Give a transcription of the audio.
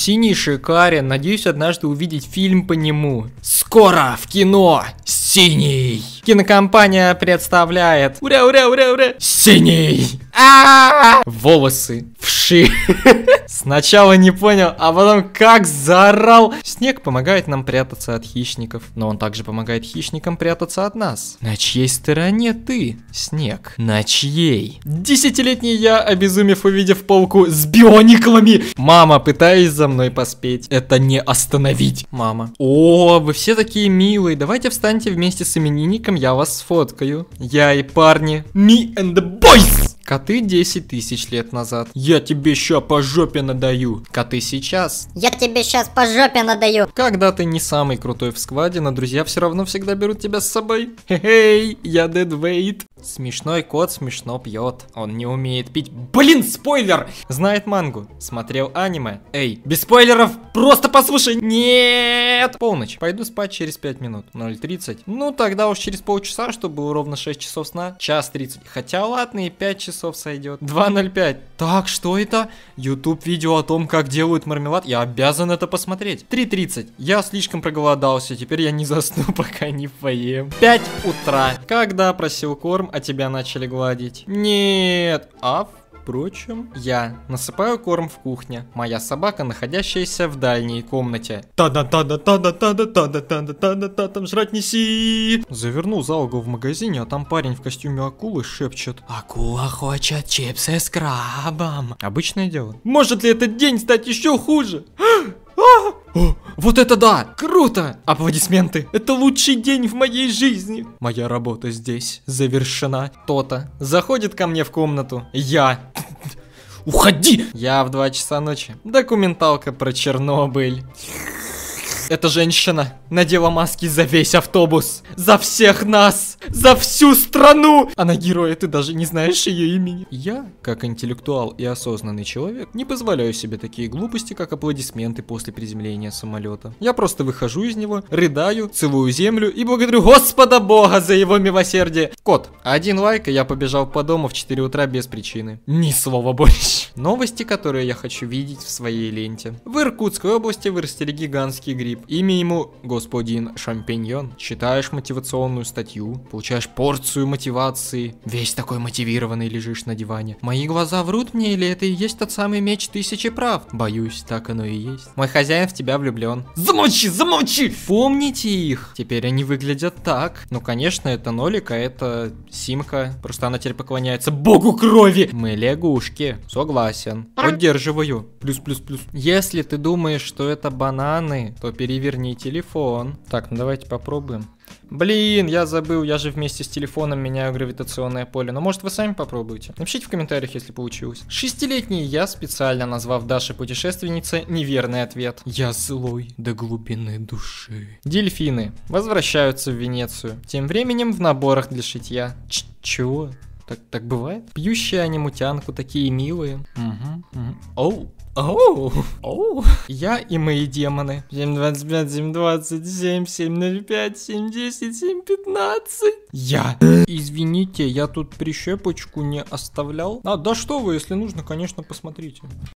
Синий шикарен. Надеюсь однажды увидеть фильм по нему. Скоро в кино! Синий! Кинокомпания представляет. Ура, ура, ура, ура! Синий! Волосы вши. Сначала не понял, а потом как заорал. Снег помогает нам прятаться от хищников, но он также помогает хищникам прятаться от нас. На чьей стороне ты, снег? На чьей? Десятилетний я, обезумев, увидев полку с биониклами. Мама, пытаясь за мной поспеть. Это не остановить. Мама. О, вы все такие милые. Давайте встаньте вместе с именинником, я вас сфоткаю. Я и парни. Me and the boys! Коты 10 тысяч лет назад. Я тебе ща по жопе надаю. Коты сейчас. Я тебе сейчас по жопе надаю. Когда ты не самый крутой в скваде, но друзья все равно всегда берут тебя с собой. Хе-хей, я Дедвейт. Смешной кот смешно пьет. Он не умеет пить. Блин, спойлер! Знает мангу. Смотрел аниме. Эй, без спойлеров, просто послушай. Нет! Полночь. Пойду спать через 5 минут. 0.30. Ну, тогда уж через полчаса, чтобы было ровно 6 часов сна. Час 30. Хотя ладно, и 5 часов сойдет. 2.05. Так, что это? YouTube видео о том, как делают мармелад. Я обязан это посмотреть. 3.30. Я слишком проголодался. Теперь я не засну, пока не поем. 5 утра. Когда просил корм, а тебя начали гладить? Нет, а Впрочем, я насыпаю корм в кухне. Моя собака, находящаяся в дальней комнате. Та-да, та-да, та-да, та-да, та да та-да, та-да, та-да, там жрать неси. Завернул за угол в магазине, а там парень в костюме акулы шепчет. Акула хочет чипсы с крабом. Обычное дело. Может ли этот день стать еще хуже? А! а! Вот это да! Круто! Аплодисменты! Это лучший день в моей жизни! Моя работа здесь завершена. То-то. Заходит ко мне в комнату. Я. Уходи! Я в 2 часа ночи. Документалка про Чернобыль. Эта женщина надела маски за весь автобус. За всех нас. За всю страну. Она героя, а ты даже не знаешь ее имени. Я, как интеллектуал и осознанный человек, не позволяю себе такие глупости, как аплодисменты после приземления самолета. Я просто выхожу из него, рыдаю, целую землю и благодарю Господа Бога за его милосердие. Кот, один лайк, и я побежал по дому в 4 утра без причины. Ни слова больше. Новости, которые я хочу видеть в своей ленте. В Иркутской области вырастили гигантский гриб тип. Имя ему господин Шампиньон. Читаешь мотивационную статью, получаешь порцию мотивации, весь такой мотивированный лежишь на диване. Мои глаза врут мне или это и есть тот самый меч тысячи прав? Боюсь, так оно и есть. Мой хозяин в тебя влюблен. Замолчи, замолчи! Помните их! Теперь они выглядят так. Ну, конечно, это Нолика, это симка. Просто она теперь поклоняется богу крови. Мы лягушки. Согласен. Поддерживаю. Плюс, плюс, плюс. Если ты думаешь, что это бананы, то перед переверни телефон. Так, ну давайте попробуем. Блин, я забыл, я же вместе с телефоном меняю гравитационное поле. Но ну, может вы сами попробуете? Напишите в комментариях, если получилось. Шестилетний я, специально назвав Даше путешественнице, неверный ответ. Я злой до глубины души. Дельфины возвращаются в Венецию. Тем временем в наборах для шитья. Ч чего? Так, так бывает? Пьющие они мутянку, такие милые. Угу, угу. Оу, Оу, оу. Я и мои демоны. 725, 720, 7, 705, 710, 715. Я. Извините, я тут прищепочку не оставлял. А, да что вы, если нужно, конечно, посмотрите.